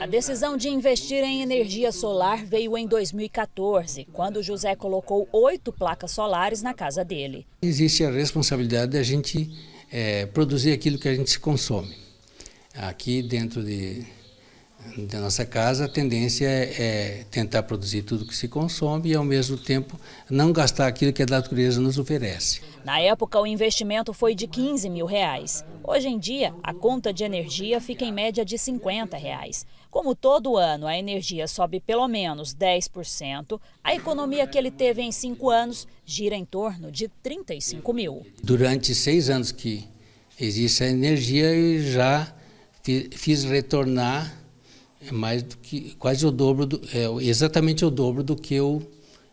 A decisão de investir em energia solar veio em 2014, quando José colocou oito placas solares na casa dele. Existe a responsabilidade da gente é, produzir aquilo que a gente consome. Aqui dentro de, da nossa casa, a tendência é, é, tentar produzir tudo que se consome e, ao mesmo tempo, não gastar aquilo que a natureza nos oferece. Na época, o investimento foi de 15 mil reais. Hoje em dia, a conta de energia fica em média de 50 reais. Como todo ano a energia sobe pelo menos 10%, a economia que ele teve em cinco anos gira em torno de 35 mil. Durante seis anos que existe a energia, eu já fiz retornar é mais do que quase o dobro, do, é, exatamente o dobro do que eu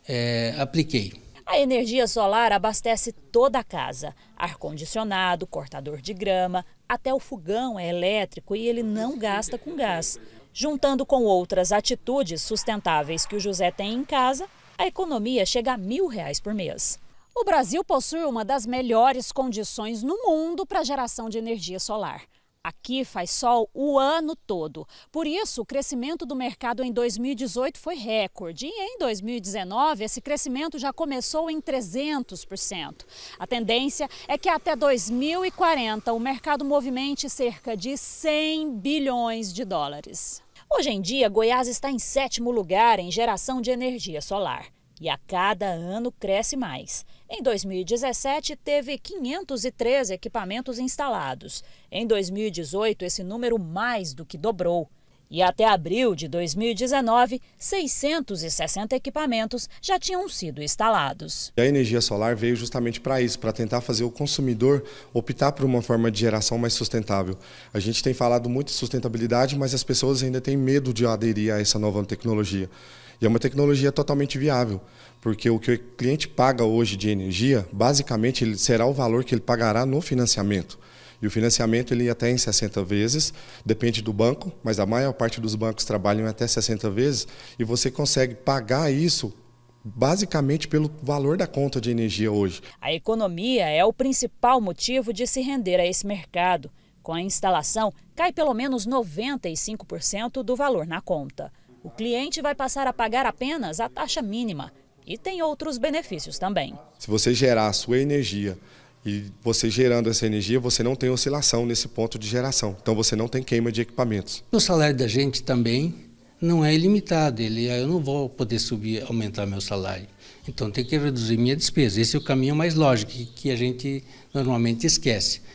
é, apliquei. A energia solar abastece toda a casa: ar-condicionado, cortador de grama, até o fogão é elétrico e ele não gasta com gás. Juntando com outras atitudes sustentáveis que o José tem em casa, a economia chega a mil reais por mês. O Brasil possui uma das melhores condições no mundo para geração de energia solar. Aqui faz sol o ano todo. Por isso, o crescimento do mercado em 2018 foi recorde. E em 2019, esse crescimento já começou em 300%. A tendência é que até 2040 o mercado movimente cerca de 100 bilhões de dólares. Hoje em dia, Goiás está em sétimo lugar em geração de energia solar e a cada ano cresce mais. Em 2017, teve 503 equipamentos instalados. Em 2018, esse número mais do que dobrou. E até abril de 2019, 660 equipamentos já tinham sido instalados. A energia solar veio justamente para isso, para tentar fazer o consumidor optar por uma forma de geração mais sustentável. A gente tem falado muito de sustentabilidade, mas as pessoas ainda têm medo de aderir a essa nova tecnologia. E é uma tecnologia totalmente viável, porque o que o cliente paga hoje de energia, basicamente, ele será o valor que ele pagará no financiamento. E o financiamento ele ia até em 60 vezes, depende do banco, mas a maior parte dos bancos trabalham até 60 vezes e você consegue pagar isso basicamente pelo valor da conta de energia hoje. A economia é o principal motivo de se render a esse mercado. Com a instalação, cai pelo menos 95% do valor na conta o cliente vai passar a pagar apenas a taxa mínima e tem outros benefícios também. Se você gerar a sua energia e você gerando essa energia, você não tem oscilação nesse ponto de geração. Então você não tem queima de equipamentos. O salário da gente também não é ilimitado. Ele, ah, eu não vou poder subir, aumentar meu salário. Então tem que reduzir minha despesa. Esse é o caminho mais lógico que a gente normalmente esquece.